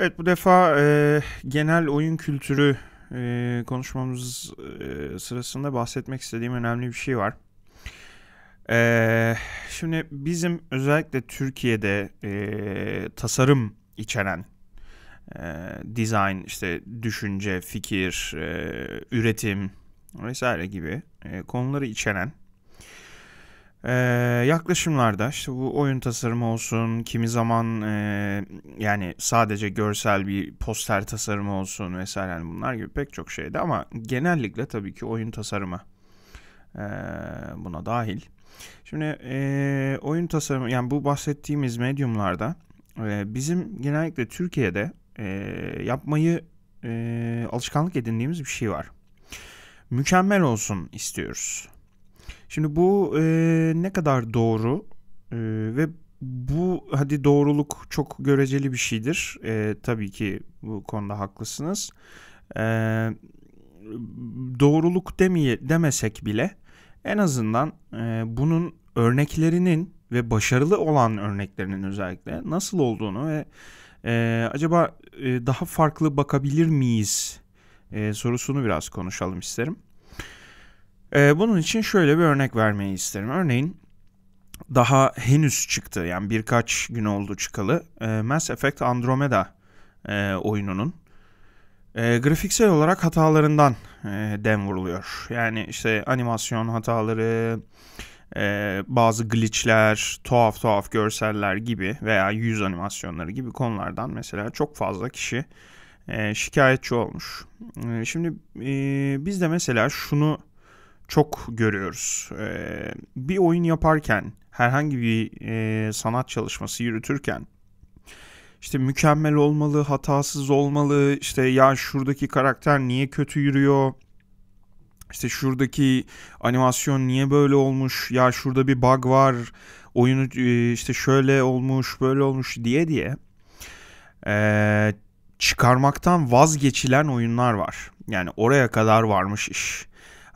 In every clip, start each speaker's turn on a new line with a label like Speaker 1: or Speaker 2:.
Speaker 1: Evet bu defa e, genel oyun kültürü e, konuşmamız e, sırasında bahsetmek istediğim önemli bir şey var. E, şimdi bizim özellikle Türkiye'de e, tasarım içeren e, design işte düşünce, fikir, e, üretim vesaire gibi e, konuları içeren e, yaklaşımlarda işte bu oyun tasarımı olsun, kimi zaman e, yani sadece görsel bir poster tasarımı olsun vesaire yani bunlar gibi pek çok şeydi ama genellikle tabii ki oyun tasarımı e, buna dahil. Şimdi e, oyun tasarımı yani bu bahsettiğimiz medyumlarda e, bizim genellikle Türkiye'de e, yapmayı e, alışkanlık edindiğimiz bir şey var. Mükemmel olsun istiyoruz. Şimdi bu e, ne kadar doğru e, ve bu hadi doğruluk çok göreceli bir şeydir. E, tabii ki bu konuda haklısınız. E, doğruluk demeye, demesek bile en azından e, bunun örneklerinin ve başarılı olan örneklerinin özellikle nasıl olduğunu ve e, acaba e, daha farklı bakabilir miyiz e, sorusunu biraz konuşalım isterim. E, bunun için şöyle bir örnek vermeyi isterim. Örneğin daha henüz çıktı yani birkaç gün oldu çıkalı e, Mass Effect Andromeda e, oyununun e, grafiksel olarak hatalarından e, dem vuruluyor. Yani işte animasyon hataları, e, bazı glitchler, tuhaf tuhaf görseller gibi veya yüz animasyonları gibi konulardan mesela çok fazla kişi e, şikayetçi olmuş. E, şimdi e, biz de mesela şunu çok görüyoruz. Ee, bir oyun yaparken, herhangi bir e, sanat çalışması yürütürken işte mükemmel olmalı, hatasız olmalı, işte ya şuradaki karakter niye kötü yürüyor, işte şuradaki animasyon niye böyle olmuş, ya şurada bir bug var, oyunu e, işte şöyle olmuş, böyle olmuş diye diye e, çıkarmaktan vazgeçilen oyunlar var. Yani oraya kadar varmış iş.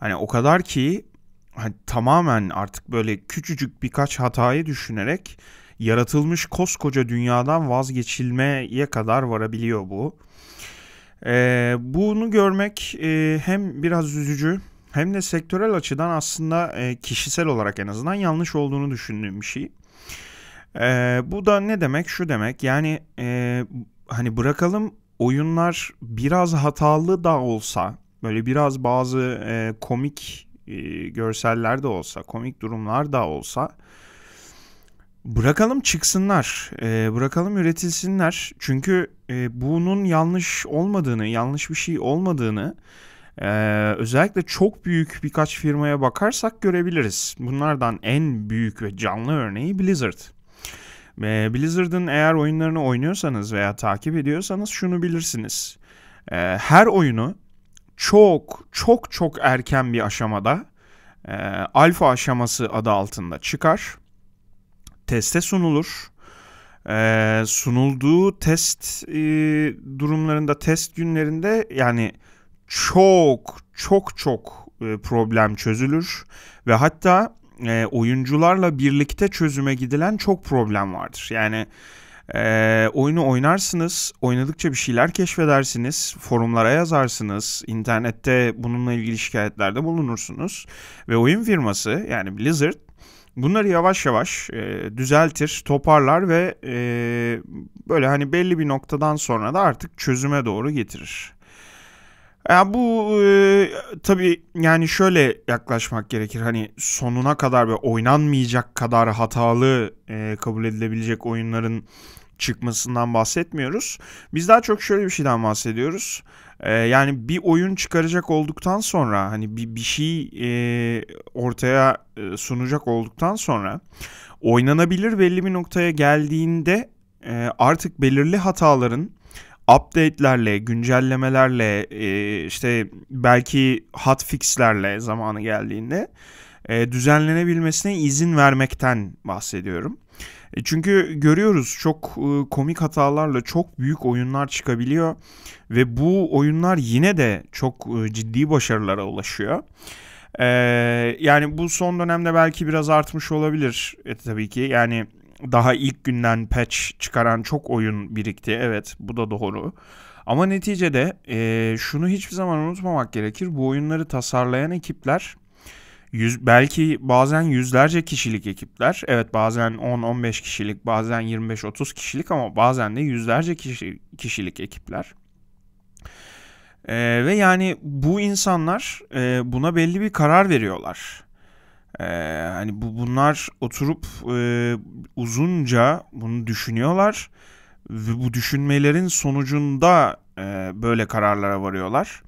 Speaker 1: Hani o kadar ki hani tamamen artık böyle küçücük birkaç hatayı düşünerek yaratılmış koskoca dünyadan vazgeçilmeye kadar varabiliyor bu. Ee, bunu görmek e, hem biraz üzücü hem de sektörel açıdan aslında e, kişisel olarak en azından yanlış olduğunu düşündüğüm bir şey. Ee, bu da ne demek? Şu demek yani e, hani bırakalım oyunlar biraz hatalı da olsa böyle biraz bazı e, komik e, görseller de olsa, komik durumlar da olsa bırakalım çıksınlar, e, bırakalım üretilsinler. Çünkü e, bunun yanlış olmadığını, yanlış bir şey olmadığını e, özellikle çok büyük birkaç firmaya bakarsak görebiliriz. Bunlardan en büyük ve canlı örneği Blizzard. E, Blizzard'ın eğer oyunlarını oynuyorsanız veya takip ediyorsanız şunu bilirsiniz. E, her oyunu çok çok çok erken bir aşamada e, alfa aşaması adı altında çıkar. Teste sunulur. E, sunulduğu test e, durumlarında, test günlerinde yani çok çok çok e, problem çözülür ve hatta e, oyuncularla birlikte çözüme gidilen çok problem vardır. Yani e, oyunu oynarsınız, oynadıkça bir şeyler keşfedersiniz, forumlara yazarsınız, internette bununla ilgili şikayetlerde bulunursunuz. Ve oyun firması yani Blizzard bunları yavaş yavaş e, düzeltir, toparlar ve e, böyle hani belli bir noktadan sonra da artık çözüme doğru getirir. Ya bu e, tabii yani şöyle yaklaşmak gerekir. Hani sonuna kadar ve oynanmayacak kadar hatalı e, kabul edilebilecek oyunların çıkmasından bahsetmiyoruz. Biz daha çok şöyle bir şeyden bahsediyoruz. E, yani bir oyun çıkaracak olduktan sonra hani bir bir şey e, ortaya e, sunacak olduktan sonra oynanabilir belli bir noktaya geldiğinde e, artık belirli hataların update'lerle, güncellemelerle, e, işte belki hotfix'lerle zamanı geldiğinde e, düzenlenebilmesine izin vermekten bahsediyorum. E, çünkü görüyoruz çok komik hatalarla çok büyük oyunlar çıkabiliyor ve bu oyunlar yine de çok ciddi başarılara ulaşıyor. Ee, yani bu son dönemde belki biraz artmış olabilir e, tabii ki. Yani daha ilk günden patch çıkaran çok oyun birikti. Evet bu da doğru. Ama neticede e, şunu hiçbir zaman unutmamak gerekir. Bu oyunları tasarlayan ekipler yüz, belki bazen yüzlerce kişilik ekipler. Evet bazen 10-15 kişilik bazen 25-30 kişilik ama bazen de yüzlerce kişi, kişilik ekipler. E, ve yani bu insanlar e, buna belli bir karar veriyorlar. Ee, hani bu bunlar oturup e, uzunca bunu düşünüyorlar ve bu düşünmelerin sonucunda e, böyle kararlara varıyorlar.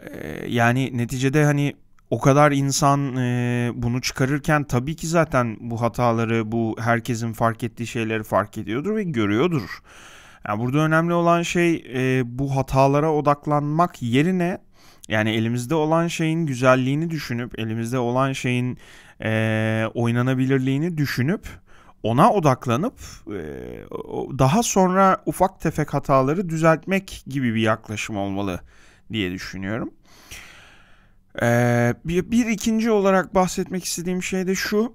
Speaker 1: E, yani neticede hani o kadar insan e, bunu çıkarırken tabii ki zaten bu hataları, bu herkesin fark ettiği şeyleri fark ediyordur ve görüyordur. Yani burada önemli olan şey e, bu hatalara odaklanmak yerine yani elimizde olan şeyin güzelliğini düşünüp, elimizde olan şeyin e, oynanabilirliğini düşünüp, ona odaklanıp daha sonra ufak tefek hataları düzeltmek gibi bir yaklaşım olmalı diye düşünüyorum. bir, ikinci olarak bahsetmek istediğim şey de şu.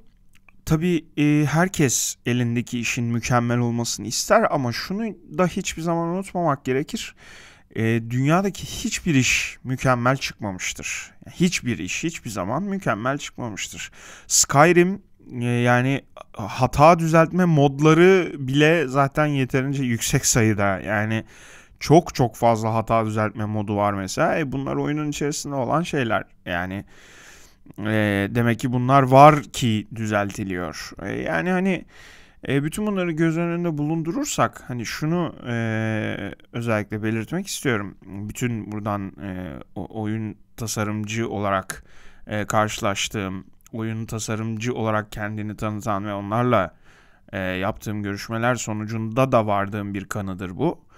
Speaker 1: Tabii herkes elindeki işin mükemmel olmasını ister ama şunu da hiçbir zaman unutmamak gerekir e, dünyadaki hiçbir iş mükemmel çıkmamıştır. Hiçbir iş hiçbir zaman mükemmel çıkmamıştır. Skyrim e, yani hata düzeltme modları bile zaten yeterince yüksek sayıda. Yani çok çok fazla hata düzeltme modu var mesela. E, bunlar oyunun içerisinde olan şeyler. Yani e, demek ki bunlar var ki düzeltiliyor. E, yani hani e, bütün bunları göz önünde bulundurursak hani şunu e, özellikle belirtmek istiyorum. Bütün buradan e, oyun tasarımcı olarak e, karşılaştığım, oyun tasarımcı olarak kendini tanıtan ve onlarla e, yaptığım görüşmeler sonucunda da vardığım bir kanıdır bu.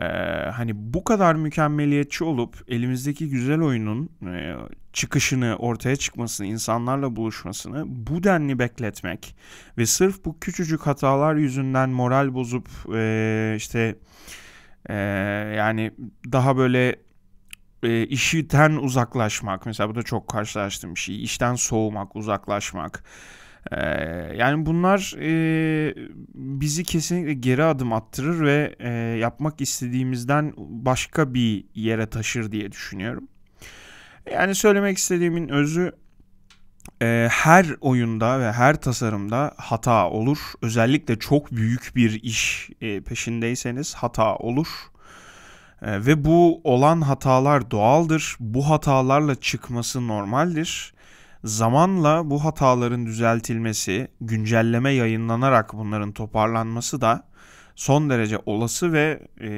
Speaker 1: Ee, hani bu kadar mükemmeliyetçi olup elimizdeki güzel oyunun e, çıkışını, ortaya çıkmasını, insanlarla buluşmasını bu denli bekletmek ve sırf bu küçücük hatalar yüzünden moral bozup e, işte e, yani daha böyle e, işten uzaklaşmak mesela bu da çok karşılaştığım bir şey işten soğumak uzaklaşmak yani bunlar e, bizi kesinlikle geri adım attırır ve e, yapmak istediğimizden başka bir yere taşır diye düşünüyorum. Yani söylemek istediğimin özü e, her oyunda ve her tasarımda hata olur. Özellikle çok büyük bir iş e, peşindeyseniz hata olur. ve bu olan hatalar doğaldır. Bu hatalarla çıkması normaldir. Zamanla bu hataların düzeltilmesi, güncelleme yayınlanarak bunların toparlanması da son derece olası ve e,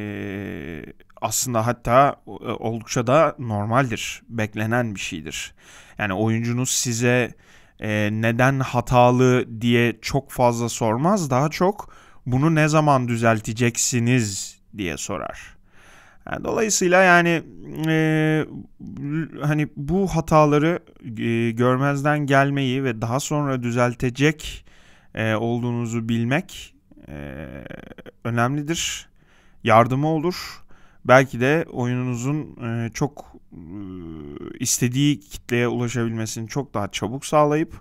Speaker 1: aslında hatta oldukça da normaldir, beklenen bir şeydir. Yani oyuncunuz size e, neden hatalı diye çok fazla sormaz, daha çok bunu ne zaman düzelteceksiniz diye sorar dolayısıyla yani e, hani bu hataları e, görmezden gelmeyi ve daha sonra düzeltecek e, olduğunuzu bilmek e, önemlidir. Yardımı olur. Belki de oyununuzun e, çok e, istediği kitleye ulaşabilmesini çok daha çabuk sağlayıp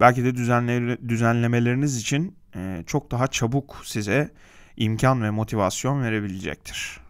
Speaker 1: belki de düzenle, düzenlemeleriniz için e, çok daha çabuk size imkan ve motivasyon verebilecektir.